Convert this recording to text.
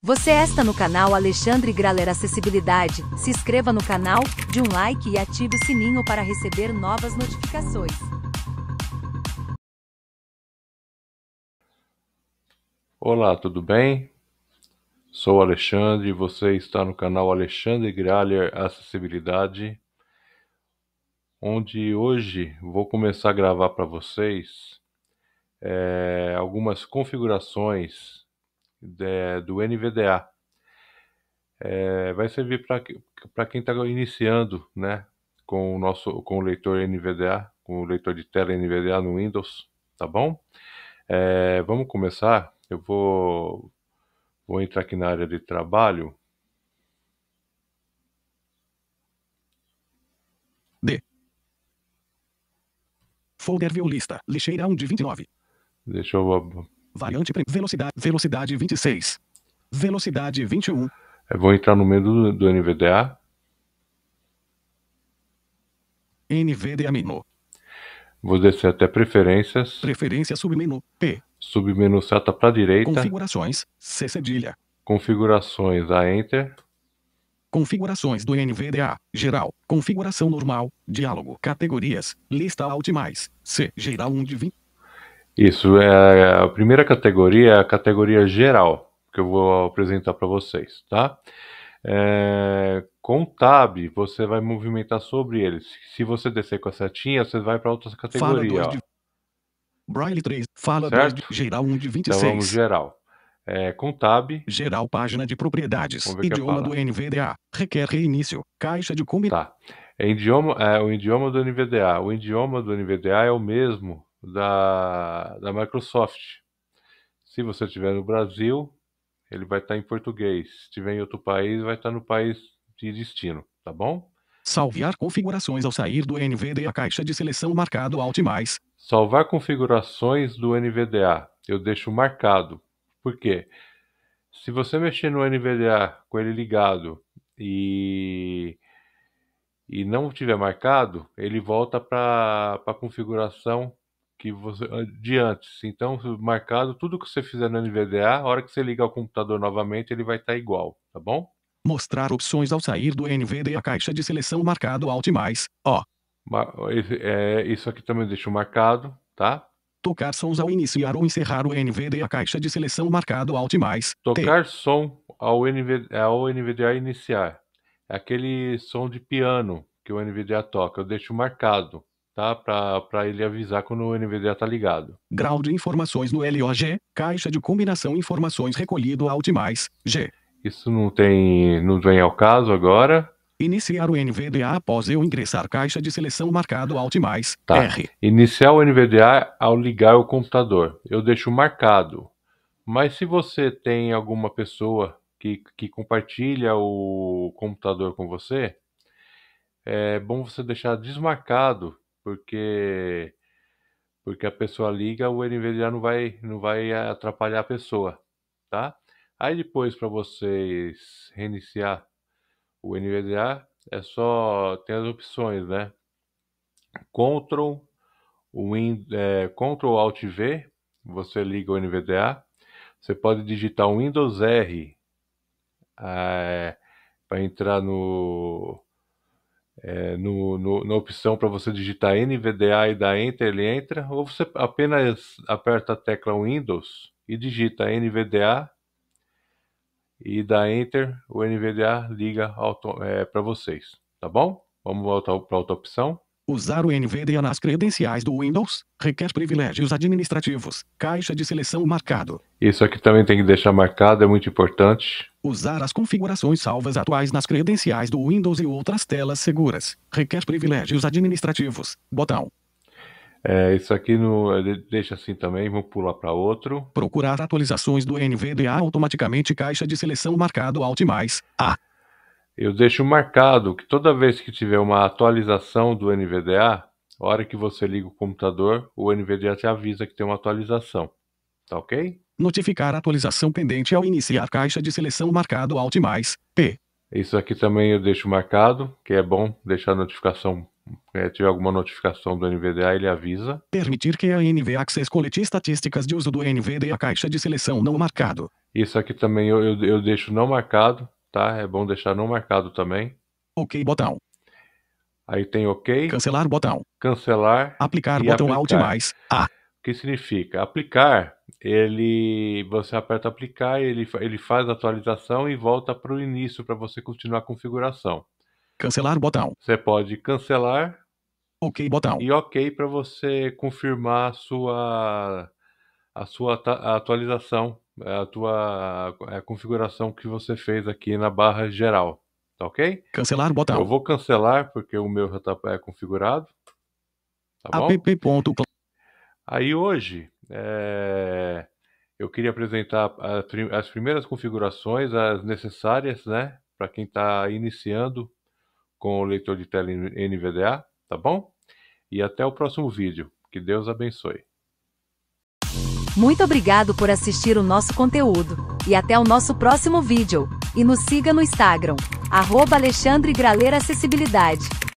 Você é está no canal Alexandre Graler Acessibilidade. Se inscreva no canal, dê um like e ative o sininho para receber novas notificações. Olá, tudo bem? Sou Alexandre e você está no canal Alexandre Graler Acessibilidade, onde hoje vou começar a gravar para vocês é, algumas configurações de, do NVDA. É, vai servir para quem está iniciando né, com o nosso com o leitor NVDA, com o leitor de tela NVDA no Windows, tá bom? É, vamos começar. Eu vou, vou entrar aqui na área de trabalho. D. Folder View Lista, lixeira 1 de 29. Deixa eu Variante velocidade, velocidade 26. Velocidade 21. Eu vou entrar no meio do, do NVDA. NVDA menu. Vou descer até preferências. Preferência submenu P. Submenu seta para direita. Configurações C cedilha. Configurações a Enter. Configurações do NVDA, geral, configuração normal, diálogo, categorias, lista alt mais, C, geral 1 de 20. Isso, é a primeira categoria é a categoria geral, que eu vou apresentar para vocês, tá? É, com tab, você vai movimentar sobre eles. Se você descer com a setinha, você vai para outras categorias. Fala de... Braille 3, fala certo? de... geral 1 de 26. Então vamos geral. É, com tab. Geral, página de propriedades. É idioma do NVDA. Requer reinício. Caixa de combinação. Tá. É, idioma, é, o idioma do NVDA. O idioma do NVDA é o mesmo da, da Microsoft. Se você estiver no Brasil, ele vai estar tá em português. Se estiver em outro país, vai estar tá no país de destino, tá bom? Salvar configurações ao sair do NVDA caixa de seleção marcado Alt+. Salvar configurações do NVDA. Eu deixo marcado. Por quê? Se você mexer no NVDA com ele ligado e, e não tiver marcado, ele volta para a configuração que você de antes. Então, marcado tudo que você fizer no NVDA, a hora que você ligar o computador novamente, ele vai estar tá igual, tá bom? Mostrar opções ao sair do NVDA caixa de seleção marcado Alt mais, ó. É, isso aqui também deixo marcado, tá? Tocar sons ao iniciar ou encerrar o NVDA caixa de seleção marcado Alt mais. Tocar T. som ao, NV, ao NVDA iniciar. É aquele som de piano que o NVDA toca, eu deixo marcado tá? Para ele avisar quando o NVDA tá ligado. Grau de informações no LOG, caixa de combinação informações recolhido alt mais G. Isso não tem, não vem ao caso agora. Iniciar o NVDA após eu ingressar caixa de seleção marcado Alt mais tá. R. Iniciar o NVDA ao ligar o computador. Eu deixo marcado. Mas se você tem alguma pessoa que, que compartilha o computador com você, é bom você deixar desmarcado porque porque a pessoa liga, o NVDA não vai não vai atrapalhar a pessoa, tá? Aí depois para vocês reiniciar o NVDA é só tem as opções, né? Ctrl Win, é, Ctrl Alt V, você liga o NVDA. Você pode digitar o Windows R é, para entrar no é, no, no, na opção para você digitar NVDA e dar Enter, ele entra, ou você apenas aperta a tecla Windows e digita NVDA e dá Enter, o NVDA liga é, para vocês, tá bom? Vamos voltar para outra opção. Usar o NVDA nas credenciais do Windows requer privilégios administrativos. Caixa de seleção marcado. Isso aqui também tem que deixar marcado, é muito importante. Usar as configurações salvas atuais nas credenciais do Windows e outras telas seguras requer privilégios administrativos. Botão. É, isso aqui no, deixa assim também, vamos pular para outro. Procurar atualizações do NVDA automaticamente caixa de seleção marcado Alt mais A. Eu deixo marcado que toda vez que tiver uma atualização do NVDA, a hora que você liga o computador, o NVDA te avisa que tem uma atualização. Tá ok? Notificar a atualização pendente ao iniciar a caixa de seleção marcado Alt mais P. Isso aqui também eu deixo marcado, que é bom deixar a notificação. É, tiver alguma notificação do NVDA, ele avisa. Permitir que a NV Access colete estatísticas de uso do NVDA caixa de seleção não marcado. Isso aqui também eu, eu, eu deixo não marcado, tá? É bom deixar não marcado também. OK botão. Aí tem OK. Cancelar botão. Cancelar. Aplicar botão aplicar. Alt mais A. O que significa? Aplicar, ele você aperta aplicar, ele, ele faz a atualização e volta para o início para você continuar a configuração. Cancelar botão. Você pode cancelar. OK botão. E OK para você confirmar a sua a sua atualização é a tua é a configuração que você fez aqui na barra geral, tá ok? Cancelar botão. Eu vou cancelar porque o meu já tá, é configurado. Tá bom? app. Aí hoje é... eu queria apresentar as primeiras configurações, as necessárias, né, para quem está iniciando com o leitor de tela NVDA, tá bom? E até o próximo vídeo. Que Deus abençoe. Muito obrigado por assistir o nosso conteúdo. E até o nosso próximo vídeo. E nos siga no Instagram. Arroba Alexandre Graleira Acessibilidade.